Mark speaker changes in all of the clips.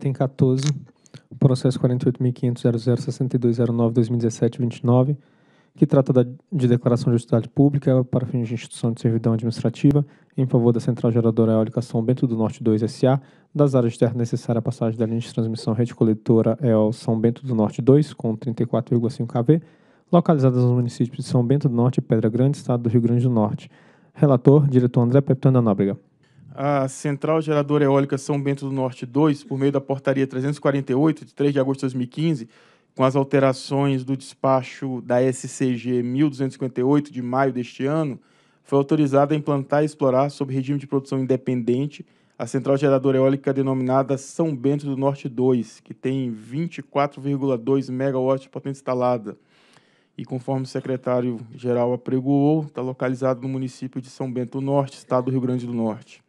Speaker 1: Item 14, processo 48.500.00.62.09.2017.29, que trata da, de declaração de utilidade pública para fins de instituição de servidão administrativa em favor da Central Geradora Eólica São Bento do Norte 2 SA, das áreas de terra necessária à passagem da linha de transmissão rede coletora EOL São Bento do Norte 2, com 34,5 kV, localizadas nos municípios de São Bento do Norte e Pedra Grande, Estado do Rio Grande do Norte. Relator, diretor André Pepitão da Nóbrega
Speaker 2: a Central Geradora Eólica São Bento do Norte 2, por meio da portaria 348, de 3 de agosto de 2015, com as alterações do despacho da SCG 1258, de maio deste ano, foi autorizada a implantar e explorar, sob regime de produção independente, a central geradora eólica denominada São Bento do Norte 2, que tem 24,2 megawatts de potência instalada. E conforme o secretário-geral apregoou, está localizado no município de São Bento do Norte, estado do Rio Grande do Norte.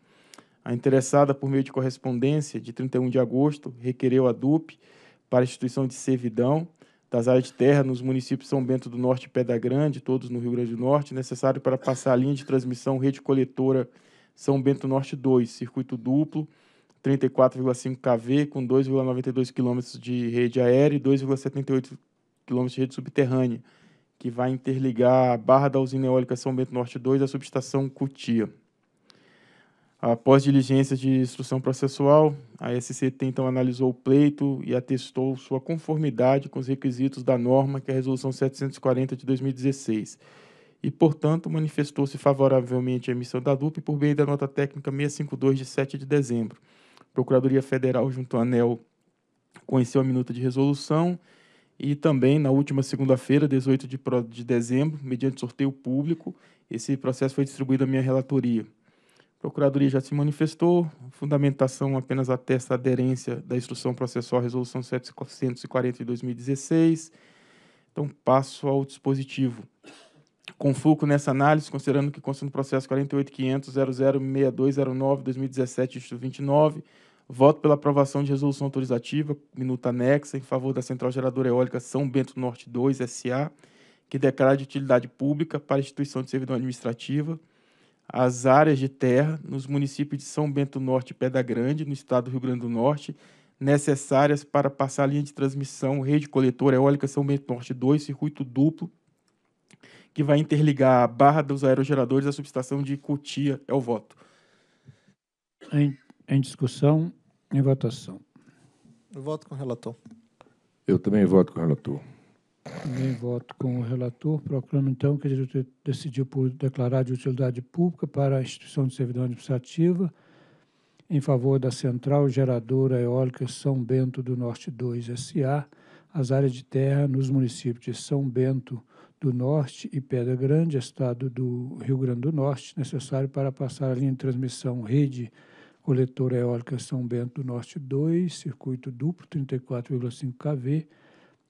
Speaker 2: A interessada, por meio de correspondência, de 31 de agosto, requereu a DUP para a instituição de servidão das áreas de terra nos municípios São Bento do Norte e Pedra Grande, todos no Rio Grande do Norte, necessário para passar a linha de transmissão rede coletora São Bento Norte 2, circuito duplo, 34,5 kV, com 2,92 km de rede aérea e 2,78 km de rede subterrânea, que vai interligar a barra da usina eólica São Bento Norte 2 à subestação Cutia. Após diligências de instrução processual, a SCT então analisou o pleito e atestou sua conformidade com os requisitos da norma, que é a Resolução 740 de 2016, e, portanto, manifestou-se favoravelmente à emissão da DUP por meio da nota técnica 652 de 7 de dezembro. A Procuradoria Federal, junto à ANEL, conheceu a minuta de resolução e também, na última segunda-feira, 18 de dezembro, mediante sorteio público, esse processo foi distribuído à minha relatoria. Procuradoria já se manifestou, fundamentação apenas atesta a aderência da instrução processual à Resolução 740 de 2016. Então, passo ao dispositivo. Com foco nessa análise, considerando que consta no processo 48.500.006209-2017-29, voto pela aprovação de resolução autorizativa, minuta anexa, em favor da Central Geradora Eólica São Bento Norte 2 SA, que declara de utilidade pública para instituição de servidão administrativa as áreas de terra nos municípios de São Bento Norte e Pedra Grande, no estado do Rio Grande do Norte, necessárias para passar a linha de transmissão rede coletora eólica São Bento Norte 2, circuito duplo, que vai interligar a barra dos aerogeradores à subestação de Cutia. É o voto.
Speaker 3: Em, em discussão, em votação. Eu
Speaker 1: voto com o relator.
Speaker 3: Eu também voto com o relator. Também voto com o relator. Proclamo, então, que a diretoria decidiu por declarar de utilidade pública para a instituição de servidão administrativa em favor da Central Geradora Eólica São Bento do Norte 2 S.A., as áreas de terra nos municípios de São Bento do Norte e Pedra Grande, estado do Rio Grande do Norte, necessário para passar a linha de transmissão rede coletora eólica São Bento do Norte 2, circuito duplo 34,5 kV,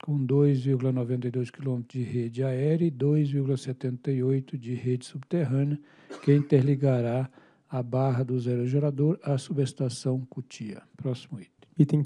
Speaker 3: com 2,92 km de rede aérea e 2,78 de rede subterrânea, que é interligará a Barra do Zero Gerador à subestação Cutia. Próximo item. Item